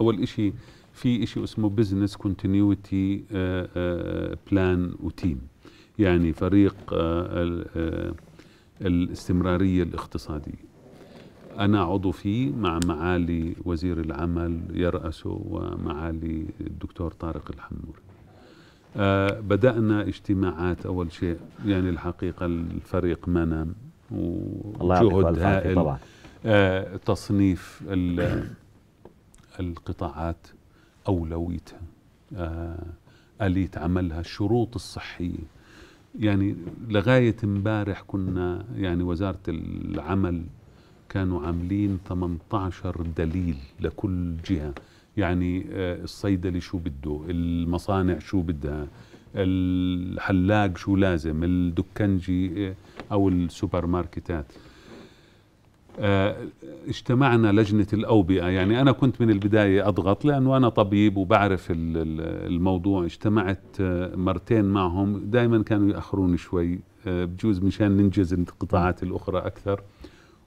اول إشي في إشي اسمه بزنس كونتينيوتي بلان وتيم يعني فريق آه، آه، الاستمراريه الاقتصاديه أنا عضو فيه مع معالي وزير العمل يرأسه ومعالي الدكتور طارق الحموري آه، بدأنا اجتماعات أول شيء يعني الحقيقة الفريق ما نام وجهد هائل طبعا. تصنيف القطاعات أولويتها آه، آلية عملها الشروط الصحية يعني لغاية امبارح كنا يعني وزارة العمل كانوا عاملين 18 دليل لكل جهة يعني آه، الصيدلي شو بده المصانع شو بدها الحلاق شو لازم الدكنجي آه، أو السوبر ماركتات آه، اجتمعنا لجنة الأوبئة يعني أنا كنت من البداية أضغط لأنه أنا طبيب وبعرف الموضوع اجتمعت آه، مرتين معهم دائما كانوا يأخروني شوي آه، بجوز مشان ننجز القطاعات الأخرى أكثر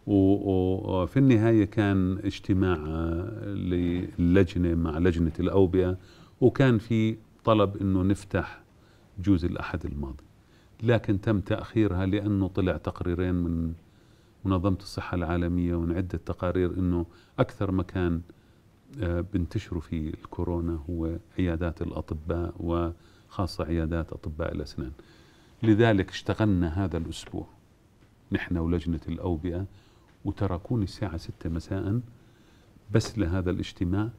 وفي النهاية كان اجتماع للجنة مع لجنة الأوبئة وكان في طلب أنه نفتح جوز الأحد الماضي لكن تم تأخيرها لأنه طلع تقريرين من منظمه الصحه العالميه ونعد تقارير انه اكثر مكان آه، بنتشروا فيه الكورونا هو عيادات الاطباء وخاصه عيادات اطباء الاسنان. لذلك اشتغلنا هذا الاسبوع نحن ولجنه الاوبئه وتركوني الساعه 6 مساء بس لهذا الاجتماع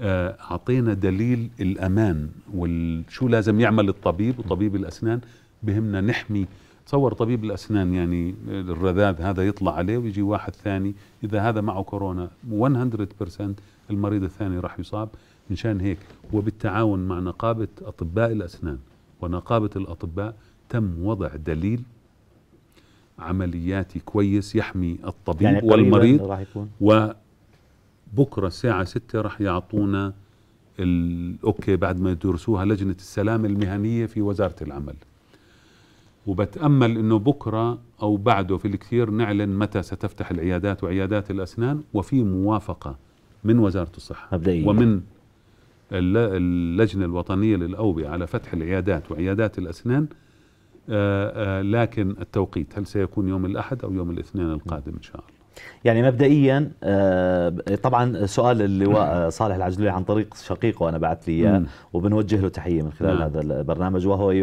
آه، اعطينا دليل الامان وشو لازم يعمل الطبيب وطبيب الاسنان بهمنا نحمي تصور طبيب الاسنان يعني الرذاذ هذا يطلع عليه ويجي واحد ثاني اذا هذا معه كورونا 100% المريض الثاني راح يصاب مشان هيك وبالتعاون مع نقابه اطباء الاسنان ونقابه الاطباء تم وضع دليل عملياتي كويس يحمي الطبيب يعني والمريض راح يكون. وبكره الساعه 6 راح يعطونا الاوكي بعد ما يدرسوها لجنه السلامه المهنيه في وزاره العمل وبتأمل أنه بكرة أو بعده في الكثير نعلن متى ستفتح العيادات وعيادات الأسنان وفي موافقة من وزارة الصحة مبدئيا ومن اللجنة الوطنية للأوبئة على فتح العيادات وعيادات الأسنان آآ آه، آآ آه، لكن التوقيت هل سيكون يوم الأحد أو يوم الاثنين القادم إن شاء الله يعني مبدئيا آه، طبعا سؤال اللواء آه، صالح العجلوي عن طريق شقيقه انا بعث لي اياه وبنوجه له تحيه من خلال نعم. هذا البرنامج وهو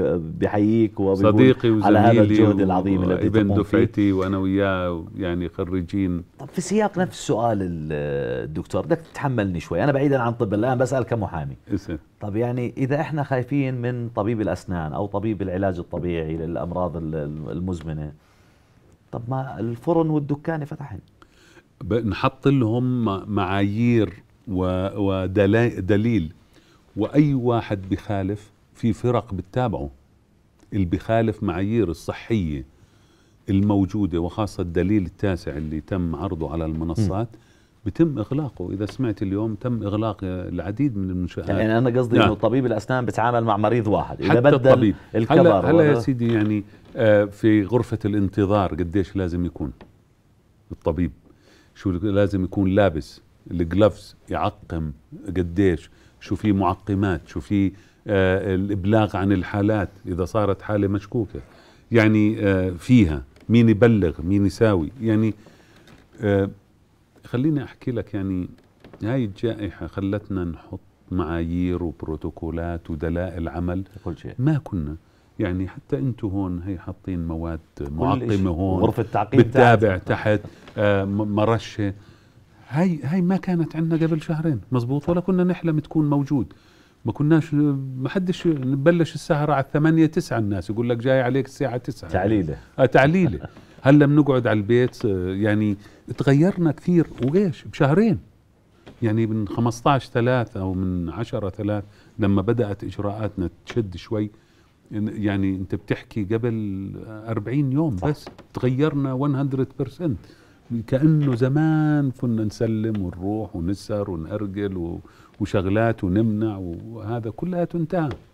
بحييك صديقي وزميلي على هذا الجهد العظيم الذي ابن دفعتي وانا وياه يعني خريجين طب في سياق نفس سؤال الدكتور بدك تتحملني شوي انا بعيدا عن طب الان بسال كمحامي اسم. طب يعني اذا احنا خايفين من طبيب الاسنان او طبيب العلاج الطبيعي للامراض المزمنه طب ما الفرن والدكان فتحن نحط لهم معايير ودليل واي واحد بخالف في فرق بتتابعه اللي بخالف معايير الصحيه الموجوده وخاصه الدليل التاسع اللي تم عرضه على المنصات م. بتم اغلاقه اذا سمعت اليوم تم اغلاق العديد من المنشات يعني انا قصدي نعم. انه طبيب الاسنان بيتعامل مع مريض واحد اذا بدل الطبيب. الكبار هلا هلا يا سيدي يعني آه، في غرفه الانتظار قديش لازم يكون الطبيب شو لازم يكون لابس الجلفز يعقم قديش شو في معقمات شو في آه، الابلاغ عن الحالات اذا صارت حاله مشكوكه يعني آه، فيها مين يبلغ مين يساوي يعني خليني احكي لك يعني هاي الجائحه خلتنا نحط معايير وبروتوكولات ودلائل عمل كل شيء ما كنا يعني حتى انتم هون هي حاطين مواد معقمه هون غرفه تعقيم بتتابع تحت آه مرشه هاي هاي ما كانت عندنا قبل شهرين مزبوط ولا كنا نحلم تكون موجود ما كناش ما حدش نبلش السهرة على الثمانية تسعة الناس يقول لك جاي عليك الساعة تسعة تعليلة آه تعليلة هلا بنقعد على البيت آه، يعني تغيرنا كثير وايش بشهرين يعني من 15 3 او من 10 3 لما بدات اجراءاتنا تشد شوي يعني انت بتحكي قبل 40 يوم صح. بس تغيرنا 100% كانه زمان كنا نسلم ونروح ونسهر ونأرجل وشغلات ونمنع وهذا كلها انتهى